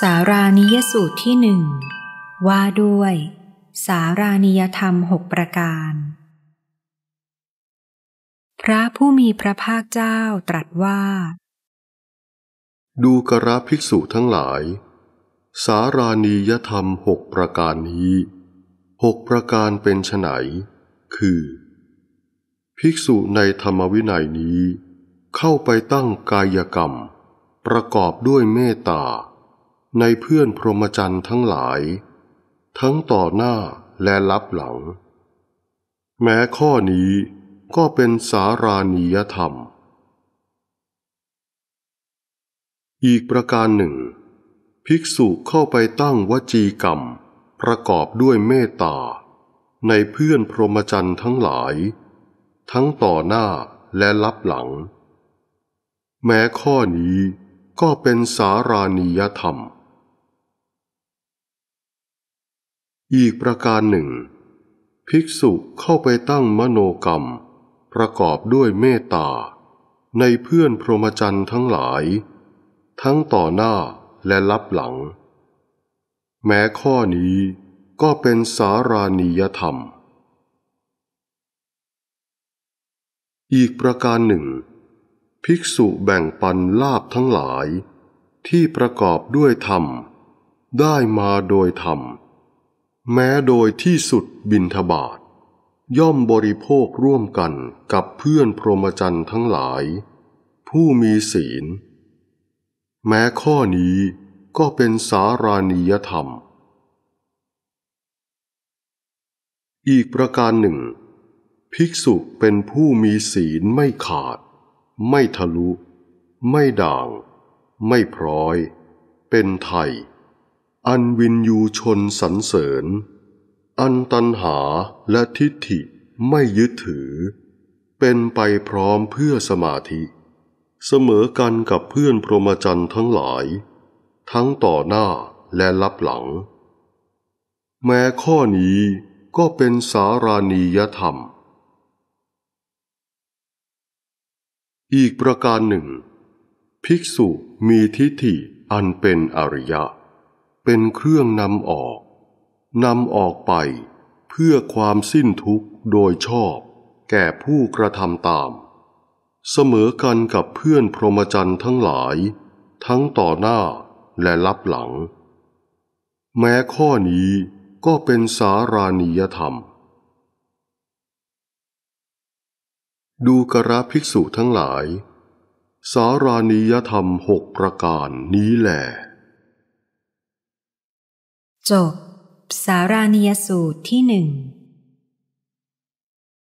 สารานิยสูตรที่หนึ่งว่าด้วยสารานิยธรรมหกประการ พระผู้มีพระภาคเจ้าตรัสว่า ดูกระภิกษุทั้งหลาย สารานิยธรรมหกประการนี้ หกประการเป็นไฉนคือ ภิกษุในธรรมวินัยนี้เข้าไปตั้งกายกรรม ประกอบด้วยเมตตาในเพื่อนพรหมจรรย์ทั้งหลาย ทั้งต่อหน้าและรับหลัง แม้ข้อนี้ก็เป็นสารานิยธรรม อีกประการหนึ่ง ภิกษุเข้าไปตั้งวจีกรรมประกอบด้วยเมตตา ในเพื่อนพรหมจรรย์ทั้งหลาย ทั้งต่อหน้าและรับหลัง แม้ข้อนี้ก็เป็นสารานิยธรรมอีกประการหนึ่ง ภิกษุเข้าไปตั้งมโนกรรม ประกอบด้วยเมตตาในเพื่อนพรหมจรรย์ทั้งหลาย ทั้งต่อหน้าและรับหลัง แม้ข้อนี้ก็เป็นสารานิยธรรม อีกประการหนึ่ง ภิกษุแบ่งปันลาบทั้งหลาย ที่ประกอบด้วยธรรม ได้มาโดยธรรมแม้โดยที่สุดบินทบาท ย่อมบริโภคร่วมกันกับเพื่อนพรหมจรรย์ทั้งหลาย ผู้มีศีล แม้ข้อนี้ก็เป็นสารานิยธรรม อีกประการหนึ่ง ภิกษุเป็นผู้มีศีลไม่ขาด ไม่ทะลุ ไม่ด่าง ไม่พร้อย เป็นไทยอันวินยูชนสรรเสริญ อันตันหาและทิฏฐิไม่ยึดถือ เป็นไปพร้อมเพื่อสมาธิ เสมอกันกับเพื่อนพรหมจรรย์ทั้งหลาย ทั้งต่อหน้าและรับหลัง แม้ข้อนี้ก็เป็นสารานียธรรม อีกประการหนึ่ง ภิกษุมีทิฏฐิอันเป็นอริยะเป็นเครื่องนำออกนำออกไปเพื่อความสิ้นทุกข์โดยชอบแก่ผู้กระทำตาม เสมอกันกับเพื่อนพรหมจรรย์ทั้งหลาย ทั้งต่อหน้าและลับหลัง แม้ข้อนี้ก็เป็นสารานิยธรรม ดูกระภิกษุทั้งหลาย สารานิยธรรมหกประการนี้แหละจบสารานิยสูตรที่หนึ่ง